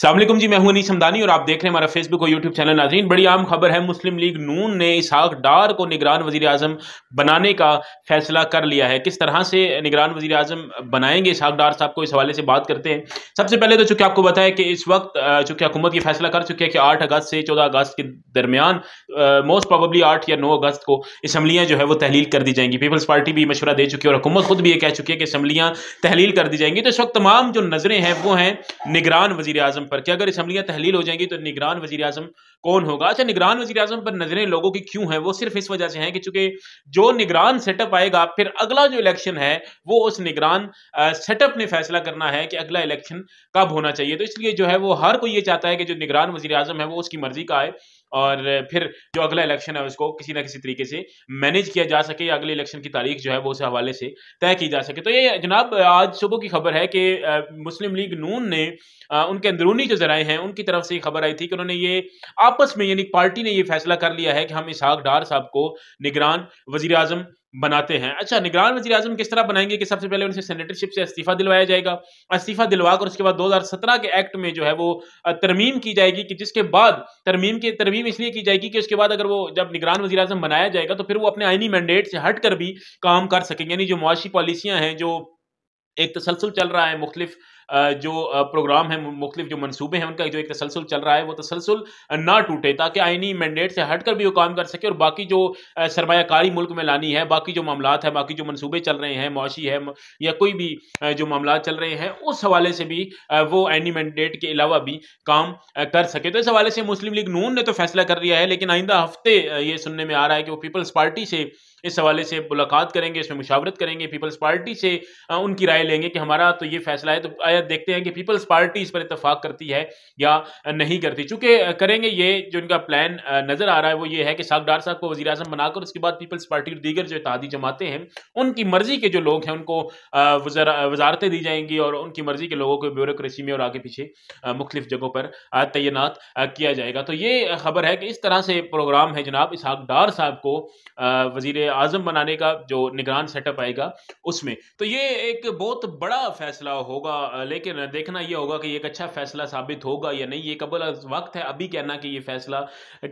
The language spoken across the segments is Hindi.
सलामकुम जी मैं हूं अनीस हमदानी और आप देख रहे हैं हमारा फेसबुक और यूट्यूब चैनल नाजरीन बड़ी आम खबर है मुस्लिम लीग नून ने इसहाक डार को निगरान वजी अजम बनाने का फैसला कर लिया है किस तरह से निगरान वजी अजम बनाएंगे इसहाक डार साहब को इस हवाले से बात करते हैं सबसे पहले तो चूंकि आपको बताया कि इस वक्त चूंकि हुकूमत ये फैसला कर चुकी है कि आठ अगस्त से चौदह अगस्त के दरमियान मोस्ट प्रॉबली आठ या नौ अगस्त को इसम्बलियाँ जो है वो तहलील कर दी जाएंगी पीपल्स पार्टी भी मशवरा दे चुकी है और हुकूमत खुद भी ये कह चुकी है कि इसम्बलियाँ तहलील कर दी जाएंगी तो इस वक्त तमाम जो नज़रें हैं वो हैं निगरान वजी अजम अजम पर कि अगर इसम्बलियाँ तहलील हो जाएंगी तो निगरान वजी अजम कौन होगा अच्छा निगरान वजी अजम पर नज़रें लोगों की क्यों हैं वो सिर्फ इस वजह से हैं कि चूंकि जो निगरान सेटअप आएगा फिर अगला जो इलेक्शन है वो उस निगरान सेटअप ने फैसला करना है कि अगला इलेक्शन कब होना चाहिए तो इसलिए जो है वो हर कोई ये चाहता है कि जो निगरान वजी अजम है वो उसकी मर्जी का आए और फिर जो अगला इलेक्शन है उसको किसी ना किसी तरीके से मैनेज किया जा सके या अगले इलेक्शन की तारीख जो है वो उस हवाले से तय की जा सके तो ये जनाब आज सुबह की खबर है कि मुस्लिम लीग नून ने उनके अंदरूनी जो जराए हैं उनकी तरफ से खबर आई थी कि उन्होंने ये आपस में यानी पार्टी ने ये फैसला कर लिया है कि हम इसहाक डार साहब को निगरान वजीर बनाते हैं अच्छा निगरान वजी अजम किस तरह बनाएंगे कि सबसे पहले उनसे सेनेटरशिप से इस्तीफा दिलवाया जाएगा इस्तीफा दिलवाकर उसके बाद 2017 के एक्ट में जो है वो तरमीम की जाएगी कि जिसके बाद तरमीम की तरमीम इसलिए की जाएगी कि उसके बाद अगर वो जब निगरान वजी अजम बनाया जाएगा तो फिर वो अपने आइनी मैंडेट से हट कर भी काम कर सकेंगे यानी जो मुआशी पॉलिसियाँ हैं जो एक तसलसल चल रहा है मुख्तफ जो प्रोग्राम है मुख्तु जो मनसूबे हैं उनका जो एक तसलसल चल रहा है वो तसलसल ना टूटे ताकि आइनी मैंडेट से हट कर भी वो काम कर सके और बाकी जो सरमाकारी मुल्क में लानी है बाकी जो मामला है बाकी जो मनसूबे चल रहे हैं मुआशी है या कोई भी जो मामला चल रहे हैं उस हवाले से भी वो आइनी मैंडेट के अलावा भी काम कर सके तो इस हवाले से मुस्लिम लीग नून ने तो फैसला कर लिया है लेकिन आइंदा हफ्ते ये सुनने में आ रहा है कि वो पीपल्स पार्टी से इस हवाले से मुलाकात करेंगे इसमें मुशावरत करेंगे पीपल्स पार्टी से उनकी राय लेंगे कि हमारा तो ये फैसला है तो आया देखते हैं कि पीपल्स पार्टी इस पर इतफाक करती है या नहीं करती चूंकि करेंगे ये जो इनका प्लान नजर आ रहा है वो ये है कि सागडार साहब को वजी अजम बनाकर उसके बाद पीपल्स पार्टी और दीगर जो इतिहादी जमाते हैं उनकी मर्जी के जो लोग हैं उनको वजारतें दी जाएंगी और उनकी मर्जी के लोगों को ब्यूरोक्रेसी में और आगे पीछे मुख्तफ जगहों पर तैनात किया जाएगा तो ये खबर है कि इस तरह से प्रोग्राम है जनाब इसहाक डार साहब को वजीर आजम बनाने का जो निगरान सेटअप आएगा उसमें तो ये एक बहुत बड़ा फैसला होगा लेकिन देखना यह होगा कि एक अच्छा फैसला साबित होगा या नहीं ये कबल वक्त है अभी कहना कि ये फैसला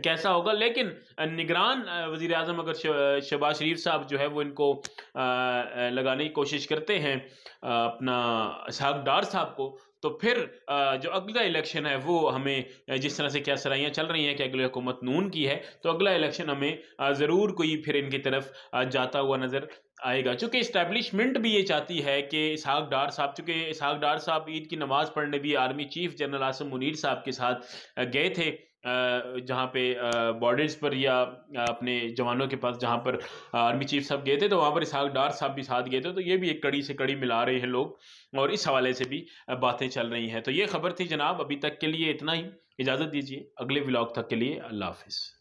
कैसा होगा लेकिन निगरान वजी अजम अगर शबाज शरीफ साहब जो है वो इनको लगाने की कोशिश करते हैं अपना साहब डार साहब को तो फिर जो अगला इलेक्शन है वो हमें जिस तरह से क्या सराइयाँ चल रही हैं कि अगली हुकूमत नून की है तो अगला इलेक्शन हमें ज़रूर कोई फिर इनकी तरफ जाता हुआ नज़र आएगा चूँकि इस्टेब्लिशमेंट भी ये चाहती है कि इसहाक डार साहब चूँकि इसहाक डार साहब ईद की नमाज़ पढ़ने भी army chief general Asim Munir साहब के साथ गए थे जहाँ पे बॉर्डर्स पर या अपने जवानों के पास जहाँ पर आर्मी चीफ साहब गए थे तो वहाँ पर इसहाक डार साहब भी साथ गए थे तो ये भी एक कड़ी से कड़ी मिला रहे हैं लोग और इस हवाले से भी बातें चल रही हैं तो ये खबर थी जनाब अभी तक के लिए इतना ही इजाज़त दीजिए अगले ब्लॉग तक के लिए अल्लाह हाफिज़